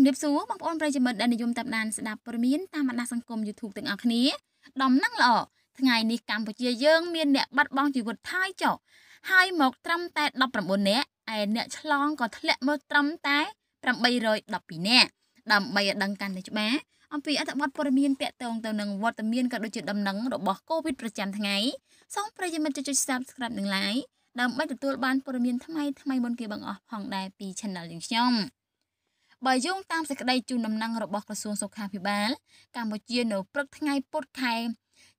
ជំរាបសួរបងប្អូនប្រិយមិត្តដែលនិយមតាមដានស្ដាប់ព័ត៌មានតាមបណ្ដាសង្គម YouTube ទាំងអស់គ្នាដំណឹងល្អថ្ងៃនេះកម្ពុជាយើងមានអ្នកបាត់បង់ជីវិតថយចុះហើយមកត្រឹមតែ19នាក់ឯអ្នកឆ្លងក៏ធ្លាក់មកត្រឹមតែ812នាក់ដើម្បីឲ្យដឹងកាន់តែច្បាស់អំពីអត្ថបទព័ត៌មានតាក់ទងទៅនឹងវត្តមានក៏ដូចជាដំណឹងរបស់ COVID ប្រចាំថ្ងៃសូមប្រិយមិត្តចុច Subscribe និង Like ដើម្បីទទួលបានព័ត៌មានថ្មីថ្មីមុនគេបងអស់ផងដែរពី Channel យើងខ្ញុំ។បើយោងតាមសេចក្តីជូនដំណឹងរបស់ក្រសួងសុខាភិបាល កម្ពុជានៅព្រឹកថ្ងៃពុធខែ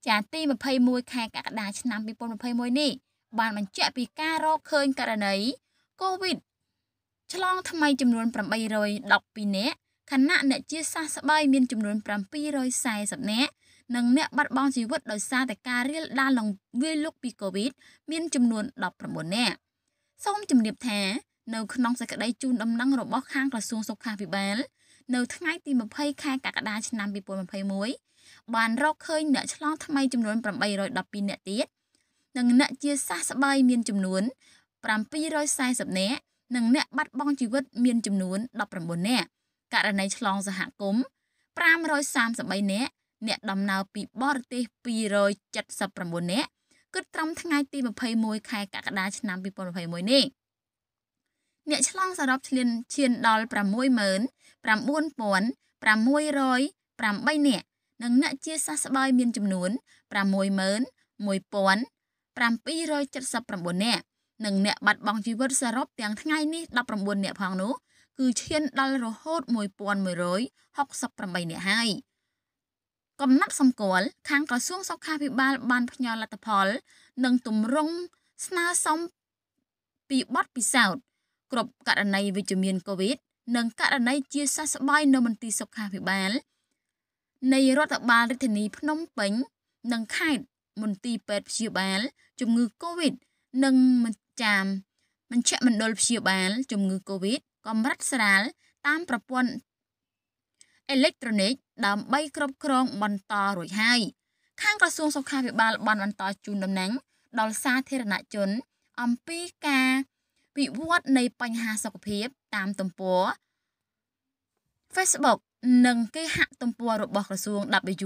ចាទី21ខែកក្កដាឆ្នាំ2021នេះ បានបញ្ជាក់ពីការរកឃើញករណី COVID ឆ្លង ថ្មី ចំនួន812នាក់ខណៈអ្នកជាសះស្បើយមានចំនួន740នាក់និងអ្នកបាត់បង់ជីវិតដោយសារតែការរាលដាលឡើងវាយលុកពី COVID មានចំនួន19នាក់សូមជម្រាបថានៅក្នុងសេចក្តីជូនដំណឹងរបស់ខាងក្រសួងសុខាភិបាលនៅថ្ងៃទី20ខែកក្កដា ឆ្នាំ2021បានរកឃើញអ្នកឆ្លងថ្មីចំនួន812អ្នកទៀតនិងអ្នកជាសះស្បើយមានចំនួន740នាក់និងអ្នកបាត់បង់ជីវិតមានចំនួន19នាក់ករណីឆ្លងសហគមន៍533នាក់អ្នកដំណើរពីបរទេស279នាក់គិតត្រឹមថ្ងៃទី21ខែកក្កដាឆ្នាំ2021នេះអ្នកឆ្លងសរុបឈ្លានឈានដល់69,9608នាក់និងអ្នកជាសះស្បើយមានចំនួន61,779នាក់និងអ្នកបាត់បង់ជីវិតសរុបទាំងថ្ងៃនេះ19នាក់ផងនោះគឺឈានដល់រហូត1168នាក់ហើយកំណត់សម្គាល់ខាងក្រសួងសុខាភិបាល បានផ្ញើលទ្ធផល និងទម្រង់ស្នើសុំពីបទពិសោធន៍គ្រប់ករណីវិជ្ជមានកូវីដនិងករណីជាសះស្បើយនៅមន្ទីរសុខាភិបាលនៃរដ្ឋបាលរាជធានី ភ្នំពេញ និងខេត្តមន្ទីរពេទ្យព្យាបាល ជំងឺកូវីដនិងមជ្ឈាមមជ្ឈមណ្ឌលព្យាបាល ជំងឺកូវីដកម្រិតស្រាល តាមប្រព័ន្ធអេເລັກត្រូនិកដើម្បីគ្រប់គ្រងបន្តរួចហើយខាងក្រសួងសុខាភិបាលបានបន្តជូនដំណឹងដល់សាធារណជន អំពីការពិវត្តនៃបញ្ហាសុខភាពតាមទំព័រ Facebook និង គេហទំព័ររបស់ក្រសួង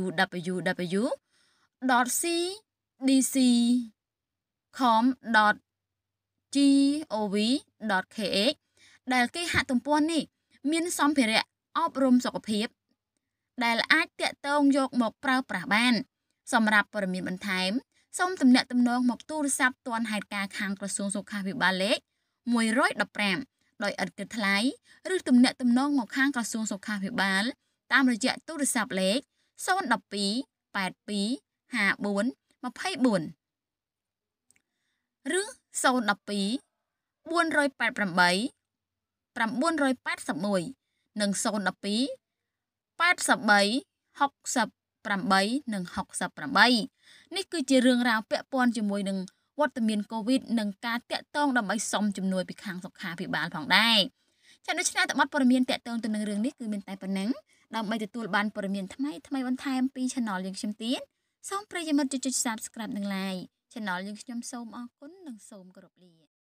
www.cdc.com.gov.kh ដែលគេហទំព័រនេះ មានសម្ភារៈអប់រំសុខភាព ដែលអាចតាក់ទងយកមកប្រើប្រាស់បាន សម្រាប់ព័ត៌មានបន្ថែមសូមទំនាក់ទំនងមកទូរស័ព្ទទាន់ហេតុការណ៍ខាងក្រសួងសុខាភិបាលលេខ115ដោយឥតគិតថ្លៃឬទំនាក់ទំនងមកខាងក្រសួងសុខាភិបាលតាមរយៈទូរស័ព្ទលេខ012 82 54 24ឬ012 488 981និង012 83 68និង68នេះគឺជារឿងរ៉ាវពាក់ព័ន្ធជាមួយនឹងវត្តមានកូវីដនិងការតាក់ទងដើម្បីសុំជំនួយពីខាងសុខាភិបាលផងដែរចាដូច្នេះតបព័ត៌មានតាក់ទងទៅនឹងរឿងនេះគឺមានតែប៉ុណ្ណឹងដើម្បីទទួលបានព័ត៌មានថ្មីថ្មីបន្ថែម ពី Channel យើងខ្ញុំទៀតសូមប្រិយមិត្តចុច Subscribe និង Like Channel យើងខ្ញុំសូមអរគុណនិងសូមគោរពលា